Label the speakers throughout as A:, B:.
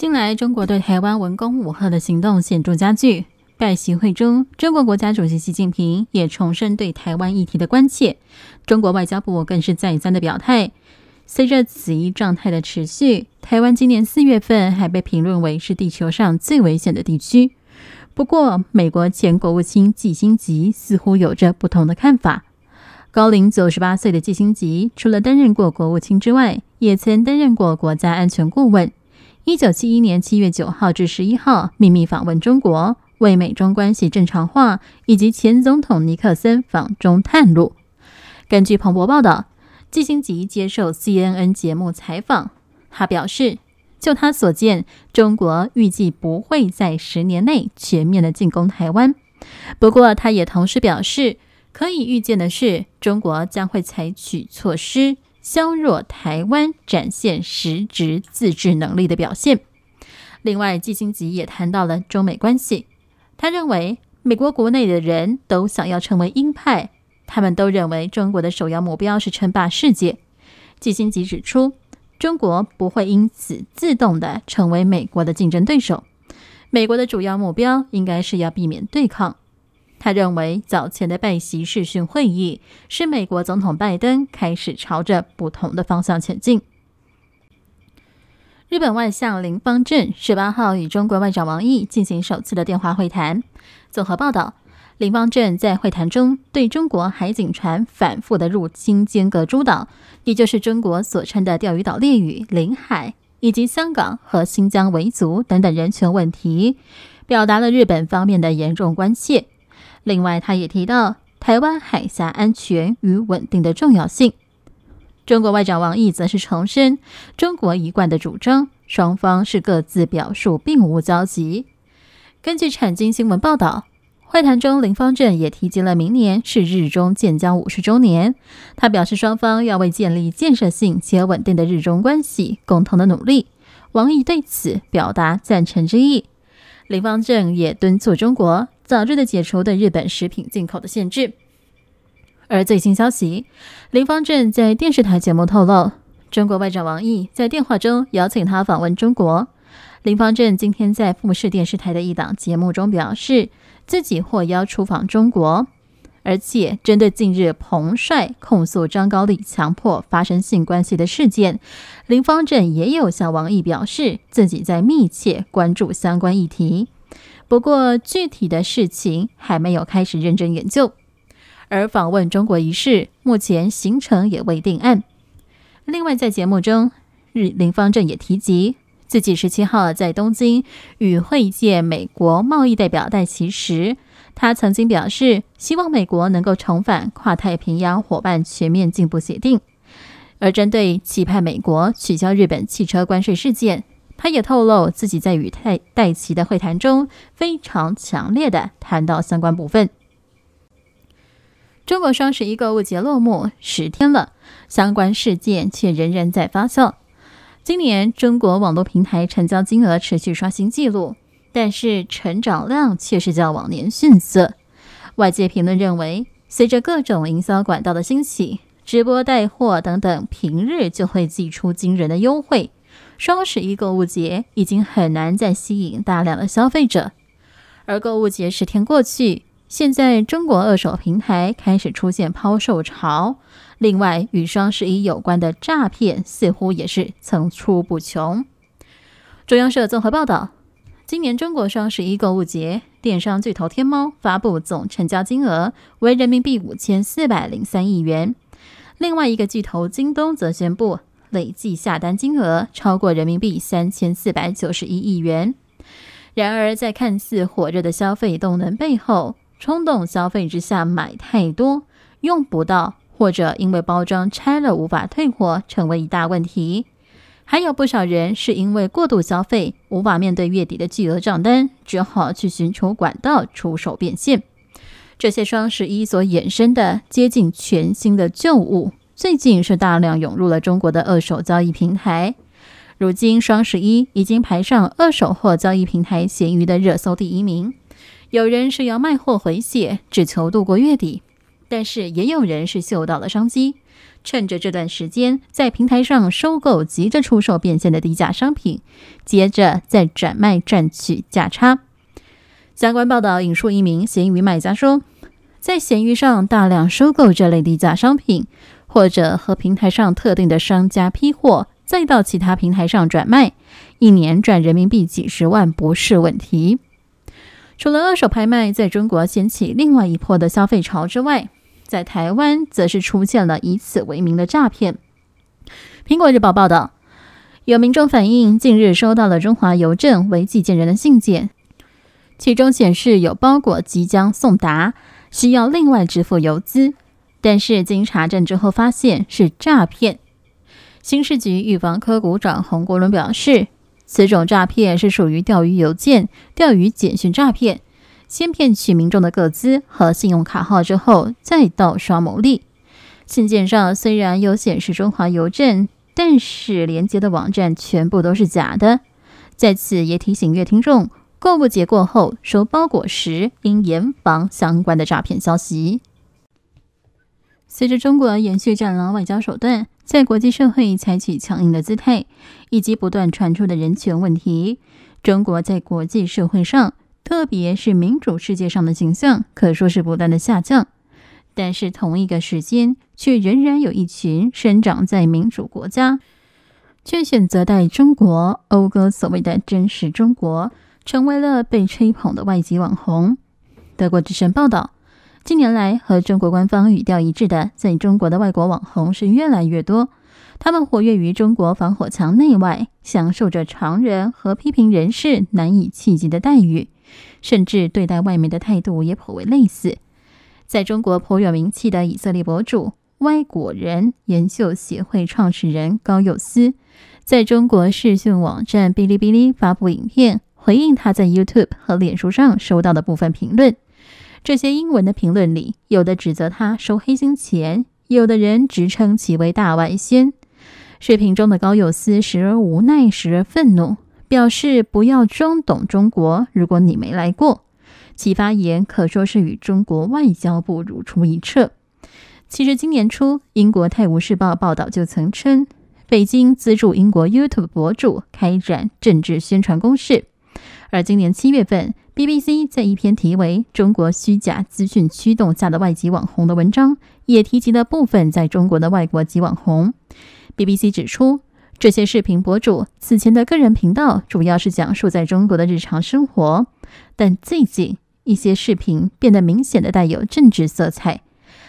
A: 近来，中国对台湾文攻武后的行动显著加剧。拜习会中，中国国家主席习近平也重申对台湾议题的关切。中国外交部更是再三的表态。随着此一状态的持续，台湾今年四月份还被评论为是地球上最危险的地区。不过，美国前国务卿季星吉似乎有着不同的看法。高龄九十八岁的季星吉，除了担任过国务卿之外，也曾担任过国家安全顾问。一九七一年七月九号至十一号秘密访问中国，为美中关系正常化以及前总统尼克森访中探路。根据彭博报道，基辛吉接受 CNN 节目采访，他表示，就他所见，中国预计不会在十年内全面的进攻台湾。不过，他也同时表示，可以预见的是，中国将会采取措施。削弱台湾展现实质自治能力的表现。另外，季新吉也谈到了中美关系。他认为，美国国内的人都想要成为鹰派，他们都认为中国的首要目标是称霸世界。季新吉指出，中国不会因此自动的成为美国的竞争对手。美国的主要目标应该是要避免对抗。他认为，早前的拜习视讯会议是美国总统拜登开始朝着不同的方向前进。日本外相林方正十八号与中国外长王毅进行首次的电话会谈。综合报道，林方正在会谈中对中国海警船反复的入侵尖阁诸岛（也就是中国所称的钓鱼岛列屿、领海），以及香港和新疆维族等等人权问题，表达了日本方面的严重关切。另外，他也提到台湾海峡安全与稳定的重要性。中国外长王毅则是重申中国一贯的主张，双方是各自表述，并无交集。根据产经新闻报道，会谈中林方正也提及了明年是日中建交五十周年，他表示双方要为建立建设性且稳定的日中关系共同的努力。王毅对此表达赞成之意，林方正也敦促中国。早日的解除对日本食品进口的限制。而最新消息，林方正在电视台节目透露，中国外长王毅在电话中邀请他访问中国。林方正今天在富士电视台的一档节目中表示，自己获邀出访中国。而且，针对近日彭帅控诉张高丽强迫发生性关系的事件，林方正也有向王毅表示自己在密切关注相关议题。不过，具体的事情还没有开始认真研究，而访问中国一事，目前行程也未定案。另外，在节目中，日林方正也提及自己十七号在东京与会见美国贸易代表戴奇时，他曾经表示希望美国能够重返跨太平洋伙伴全面进步协定。而针对期派美国取消日本汽车关税事件，他也透露，自己在与泰戴奇的会谈中非常强烈的谈到相关部分。中国双十一购物节落幕十天了，相关事件却仍然在发酵。今年中国网络平台成交金额持续刷新纪录，但是成长量却是较往年逊色。外界评论认为，随着各种营销管道的兴起，直播带货等等平日就会寄出惊人的优惠。双十一购物节已经很难再吸引大量的消费者，而购物节十天过去，现在中国二手平台开始出现抛售潮。另外，与双十一有关的诈骗似乎也是层出不穷。中央社综合报道，今年中国双十一购物节，电商巨头天猫发布总成交金额为人民币五千四百零三亿元，另外一个巨头京东则宣布。累计下单金额超过人民币三千四百九十一亿元。然而，在看似火热的消费动能背后，冲动消费之下买太多，用不到或者因为包装拆了无法退货，成为一大问题。还有不少人是因为过度消费，无法面对月底的巨额账单，只好去寻求管道出手变现。这些双十一所衍生的接近全新的旧物。最近是大量涌入了中国的二手交易平台，如今双十一已经排上二手货交易平台闲鱼的热搜第一名。有人是要卖货回血，只求度过月底；但是也有人是嗅到了商机，趁着这段时间在平台上收购急着出售变现的低价商品，接着再转卖赚取价差。相关报道引述一名闲鱼卖家说：“在闲鱼上大量收购这类低价商品。”或者和平台上特定的商家批货，再到其他平台上转卖，一年赚人民币几十万不是问题。除了二手拍卖在中国掀起另外一波的消费潮之外，在台湾则是出现了以此为名的诈骗。苹果日报报道，有民众反映，近日收到了中华邮政为寄件人的信件，其中显示有包裹即将送达，需要另外支付邮资。但是经查证之后，发现是诈骗。新市局预防科股长洪国伦表示，此种诈骗是属于钓鱼邮件、钓鱼简讯诈骗，先骗取民众的个资和信用卡号之后，再盗刷牟利。信件上虽然有显示中华邮政，但是连接的网站全部都是假的。在此也提醒月听众，购物节过后收包裹时，应严防相关的诈骗消息。随着中国延续“战狼”外交手段，在国际社会采取强硬的姿态，以及不断传出的人权问题，中国在国际社会上，特别是民主世界上的形象，可说是不断的下降。但是，同一个时间，却仍然有一群生长在民主国家，却选择在中国讴歌所谓的真实中国，成为了被吹捧的外籍网红。德国之声报道。近年来，和中国官方语调一致的，在中国的外国网红是越来越多。他们活跃于中国防火墙内外，享受着常人和批评人士难以企及的待遇，甚至对待外媒的态度也颇为类似。在中国颇有名气的以色列博主、外国人研究协会创始人高友思，在中国视讯网站哔哩哔哩发布影片，回应他在 YouTube 和脸书上收到的部分评论。这些英文的评论里，有的指责他收黑心钱，有的人直称其为大外宣。视频中的高友思时而无奈，时而愤怒，表示不要装懂中国，如果你没来过。其发言可说是与中国外交部如出一辙。其实今年初，英国《泰晤士报》报道就曾称，北京资助英国 YouTube 博主开展政治宣传攻势，而今年七月份。BBC 在一篇题为《中国虚假资讯驱动下的外籍网红》的文章，也提及了部分在中国的外国籍网红。BBC 指出，这些视频博主此前的个人频道主要是讲述在中国的日常生活，但最近一些视频变得明显的带有政治色彩。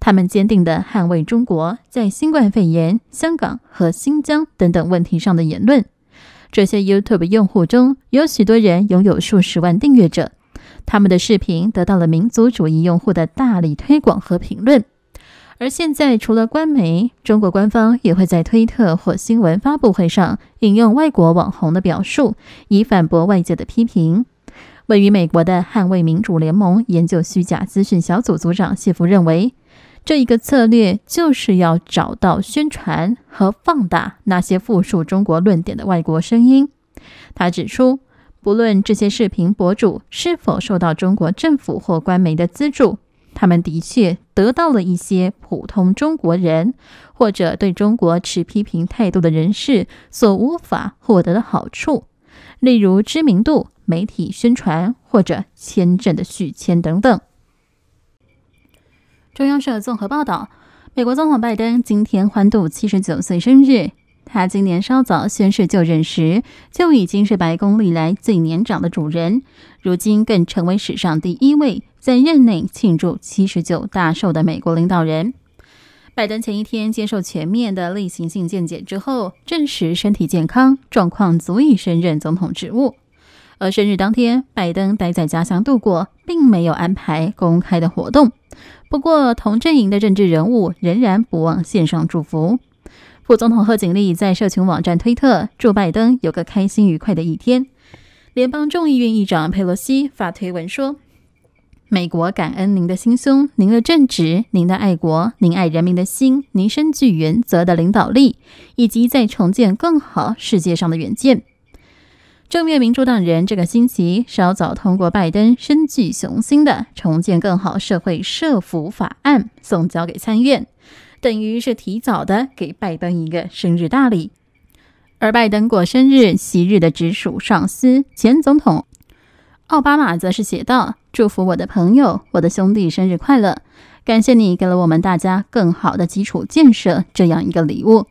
A: 他们坚定地捍卫中国在新冠肺炎、香港和新疆等等问题上的言论。这些 YouTube 用户中有许多人拥有数十万订阅者，他们的视频得到了民族主义用户的大力推广和评论。而现在，除了官媒，中国官方也会在推特或新闻发布会上引用外国网红的表述，以反驳外界的批评。位于美国的捍卫民主联盟研究虚假资讯小组组长谢弗认为。这一个策略就是要找到宣传和放大那些复述中国论点的外国声音。他指出，不论这些视频博主是否受到中国政府或官媒的资助，他们的确得到了一些普通中国人或者对中国持批评态度的人士所无法获得的好处，例如知名度、媒体宣传或者签证的续签等等。中央社综合报道，美国总统拜登今天欢度七十九岁生日。他今年稍早宣誓就任时，就已经是白宫历来最年长的主人，如今更成为史上第一位在任内庆祝七十九大寿的美国领导人。拜登前一天接受全面的例行性见解之后，证实身体健康状况足以胜任总统职务。而生日当天，拜登待在家乡度过，并没有安排公开的活动。不过，同阵营的政治人物仍然不忘献上祝福。副总统贺锦丽在社群网站推特祝拜登有个开心愉快的一天。联邦众议院议长佩洛西发推文说：“美国感恩您的心胸、您的正直、您的爱国、您爱人民的心、您身具原则的领导力，以及在重建更好世界上的远见。”正月，民主党人这个星期稍早通过拜登深具雄心的重建更好社会社福法案，送交给参院，等于是提早的给拜登一个生日大礼。而拜登过生日，昔日的直属上司前总统奥巴马则是写道：“祝福我的朋友，我的兄弟生日快乐，感谢你给了我们大家更好的基础建设这样一个礼物。”